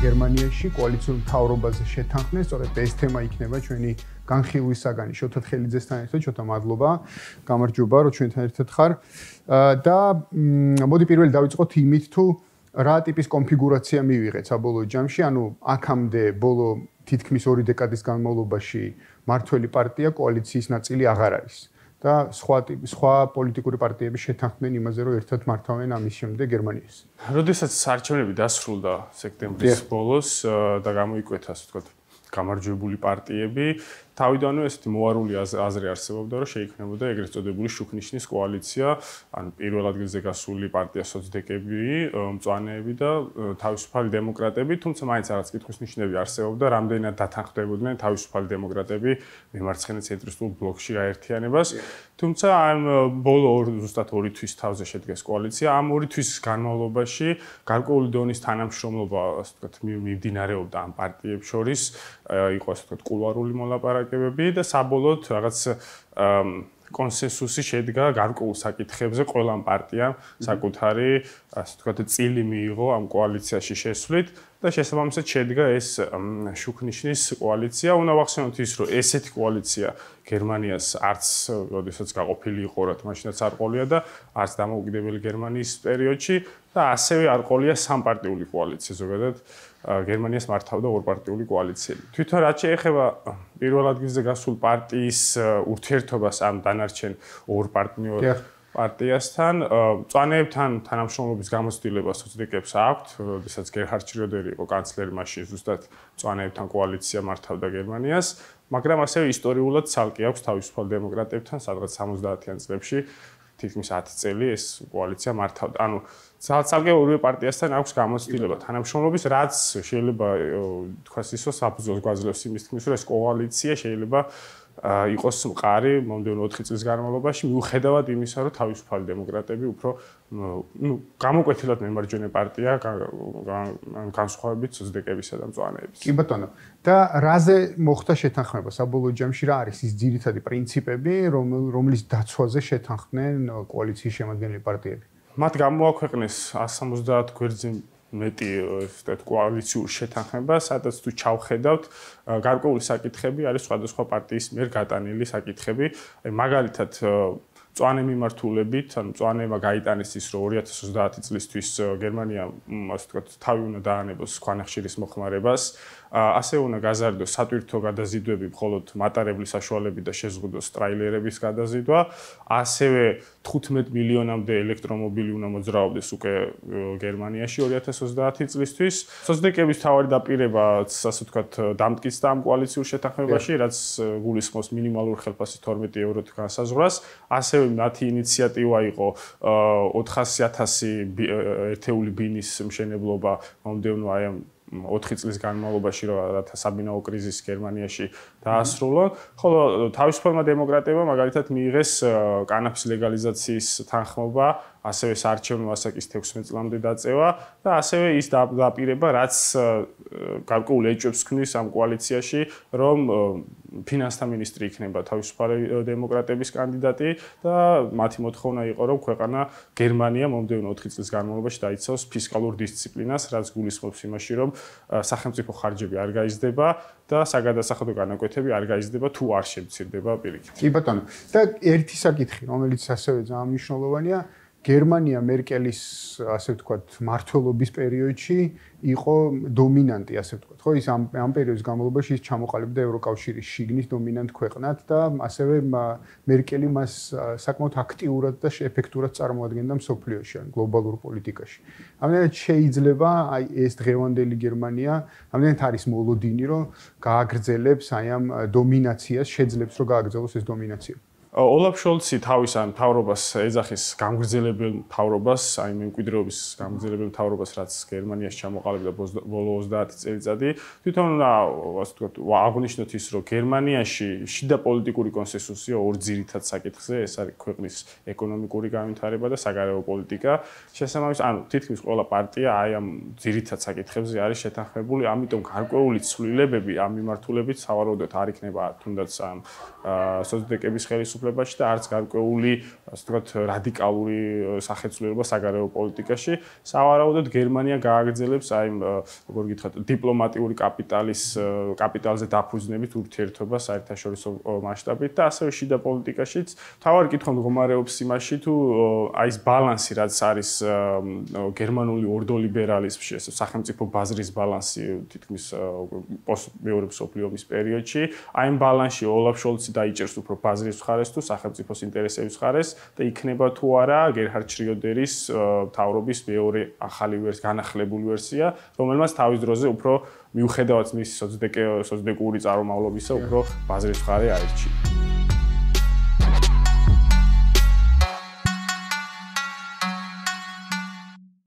გერმანიაში კოალიციურ თავრობაზე შეთანხმდნენ, სწორედ ეს თემა იქნება ჩვენი განხილვის საგანი. შოთა თხელიძესთან ერთად, შოთა მადლობა, გამარჯობა, რომ ჩვენთან ერთად ხარ. და მოდი პირველი დავიწყოთ იმით, თუ რა ტიპის კონფიგურაცია მივიღეთ საბოლოო ჯამში, ანუ აქამდე ბოლო თითქმის 2 დეკადის განმავლობაში მართველი პარტია კოალიციის ნაწილი აღარ არის. და სხვა ტიპი სხვა პოლიტიკური პარტიები შეთანხმდნენ იმაზე რომ ერთად მართავენ ამის შემდეგ გერმანიას. როდესაც არჩევნები დასრულდა სექტემბრის ბოლოს და გამოიკვეთა, ასე ვთქვათ, გამარჯვებული პარტიები, თავიდანვე ესეთი მოარული აზრი არსებობდა, რომ შეიქმნებოდა ეგრეთ წოდებული შუქნიშნის კოალიცია, ანუ პირველ ადგილზე გასული პარტია სოციდეკები, მწვანეები და თავისუფალი დემოკრატები, თუმცა მაინც არაც კითხვის ნიშნები არსებობდა, რამდენად დათანხმდებოდნენ თავისუფალი დემოკრატები მემარცხენე ცენტრისტულ ბლოკში გაერთიანებას. თუმცა ამ ბოლო ზუსტად ორი თვის თავზე შედგეს კოალიცია, ამ ორი თვის განმავლობაში გარკვეული დონის თანამშრომლობა, ასე ვთქვათ, მიმდინარეობდა ამ პარტიებს შორის, იყო ასე ვთქვათ, კულუარული მოლაპარაკება გადაწყვეტები და საბოლოოდ რაღაც კონსენსუსი შედგა გარკვეულ საკითხებზე ყველამ პარტიამ საკუთარი ასე თქვა წილი მიიღო ამ კოალიციაში შესვლით და შესაბამისად შედგა ეს შუქნიშნის კოალიცია. უნდა ვახსენოთ ის, რომ ესეთი კოალიცია გერმანიას არც როდესაც გაყოფილი იყო რა თმაშინაც არ ყოლია და არც დამოუკიდებელი გერმანიის პერიოდში და ასევე არ ყოლია სამპარტიული კოალიცია ზოგადად გერმანიას მართავდა ორპარტიული კოალიცია. თვითონ რაც შეეხება პირველ ადგილზე გასულ პარტიის ურთიერთობას ამ დანარჩენ ორ პარტნიორ პარტიასთან, მწვანეებთან თანამშრომლობის გამოცდილება სოციდეკებს აქვთ, ოდესაც გერჰარდ შროდერი იყო კანცლერი მაშინ ზუსტად მწვანეებთან კოალიცია მართავდა გერმანიას, მაგრამ ასევე ისტორიულად ცალკე აქვს თავისუფალ დემოკრატებთან, სადღაც 70-იან წლებში თითქმის 10 წელი ეს კოალიცია მართავდა. ანუ საცალკე ორივე პარტიასთან აქვს გამოცდილება თანამშრომლობის, რაც შეიძლება თქვას ისო საფუძვლად გვაძლევს იმის თქმის, რომ ეს კოალიცია შეიძლება იყოს მყარი მომდენო 4 წლის განმავლობაში მიუხედავად იმისა, რომ თავისუფალი დემოკრატები უფრო ну, გამოკვეთილად მემარჯვენე პარტია განსხვავებით ძდეკებისა და მწვანეების. კი ბატონო, და რაზე მოხდა შეთანხმება საბოლოო ჯამში რა არის ის ძირითადი პრინციპები, რომლის დაცვაზე შეთანხმდნენ კოალიციის შემადგენელი პარტიები? მათ გამოაქვეყნეს 170 გვერდზე მეტი ესეთ კოალიციურ შეთანხმებას, სადაც თუ ჩავხედავთ, გარკვეული საკითხები არის სხვადასხვა პარტიის მიერ გატანილი საკითხები. აი მაგალითად მწوانه მიმართულებით, ანუ მწوانება გაიტანეს ის, რომ 2030 წლისთვის э, გერმანია, ასე ვთქვათ, თავი უნდა დაანებოს ქვანახშირის მოხმარებას. ასე უნდა გაზარდოს სატვირთო გადაზიდვები, მხოლოდ მატარებლი საშუალები და შეზღუდოს ტრაილერების გადაზიდვა. ასევე 15 მილიონამდე ელექტრომობილი უნდა მოძრაობდეს უკვე э, გერმანიაში 2030 წლისთვის. სოციდეკების თავი დაპირებაც, ასე ვთქვათ, э, დამტკიცდა ამ კოალიციურ შეთანხმებაში, რაც გულისხმობს მინიმალურ ხელფასს 12 ევროთ განსაზღვრას. ასევე ასევე მათი ინიციატივა იყო 400.000 ერთეული ბინის მშენებლობა მომდევნო აი ამ 4 წლის განმავლობაში რათა საბინაო კრიზისი გერმანიაში დაასრულონ. ხოლო თავისუფალმა დემოკრატებმა მაგალითად მიიღეს კანაფის ლეგალიზაციის თანხმობა, ასევე საარჩევნო ასაკის 16 წლამდე დაწევა და ასევე ის დაპირება, რაც გარკვეულ ეჭვებს ქნის ამ კოალიციაში, რომ ფინანსთა მინისტრი იქნება თავისუფალი დემოკრატების კანდიდატი და მათი მოთხოვნა იყო რომ ქვეყანა გერმანია მომდევნო 4 წლის განმავლობაში დაიცავს ფისკალურ დისციპლინას რაც გულისხმობს იმაში რომ სახელმწიფო ხარჯები არ გაიზრდება და საგადასახადო განაკვეთები არ გაიზრდება თუ არ შემცირდება პირიქით. კი ბატონო და ერთი საკითხი რომელიც ასევე ძალიან მნიშვნელოვანია გერმანია მერკელის ასე ვთქვათ მართლობის პერიოდში იყო დომინანტი ასე ვთქვათ ხო ის ამ ამ პერიოდის განმავლობაში ის ჩამოყალიბდა ევროკავშირის შიგნის დომინანტ ქვეყნად და ასევე მერკელი მას საკმაოდ აქტიურად და ეფექტურად წარმოადგენდა მსოფლიოში ან გლობალურ პოლიტიკაში ამიტომ შეიძლება აი ეს დღევანდელი გერმანია ამიტომ არის მოლოდინი რომ გააგრძელებს აი ამ დომინაციას შეძლებს რომ გააგრძელოს ეს დომინაცია ოლაფ შოლცი თავის ან თავრობას ეძახის გამგრძელებელ თავრობას, აი მემკვიდრეობის გამგრძელებელ თავრობას, რაც გერმანიაში ჩამოყალიბდა ბოლო 30 წელიწადში. თვითონ ასე ვთქვათ, აღნიშნოთ ის, რომ გერმანიაში შიდა პოლიტიკური კონსენსუსია ორ ძირითად საკითხზე, ეს არის ქვეყნის ეკონომიკური განვითარება და საგარეო პოლიტიკა. შესაბამისად, ანუ თითქმის ყველა პარტია აი ამ ძირითად საკითხებზე არის შეთანხმებული, ამიტომ გარკვეული ცვლილებები ამ მიმართულებით სავარაუდოდ არ იქნება თუნდაც ამ სოციდეკების ხელის ხელისუფლებაში და არც გარკვეული, ასე ვთქვათ, რადიკალური სახელმწიფო საგარეო პოლიტიკაში. სავარაუდოდ გერმანია გააგრძელებს აი, როგორ გითხრათ, დიპლომატიური კაპიტალის კაპიტალზე დაფუძნებით ურთიერთობას საერთაშორისო მასშტაბით და ასევე შიდა პოლიტიკაშიც. თავარი კითხვა მდგომარეობს იმაში, თუ აი ეს ბალანსი, რაც არის გერმანული ორდოლიბერალიზმში, ეს სახელმწიფო ბაზრის ბალანსი თითქმის პოსტ მეორე მსოფლიო ომის პერიოდში, აი ამ ბალანსში ოლაფ შოლცი დაიჭერს უფრო ბაზრის მხარეს. მხარეს თუ სახელმწიფოს ინტერესების მხარეს და იქნება თუ არა გერჰარდ შრიოდერის თავრობის მეორე ახალი ვერსია, განახლებული ვერსია, რომელმაც თავის დროზე უფრო მიუხედავად მის 20-დეკე 20-დეკური წარმომავლობისა უფრო ბაზრის მხარე აირჩია.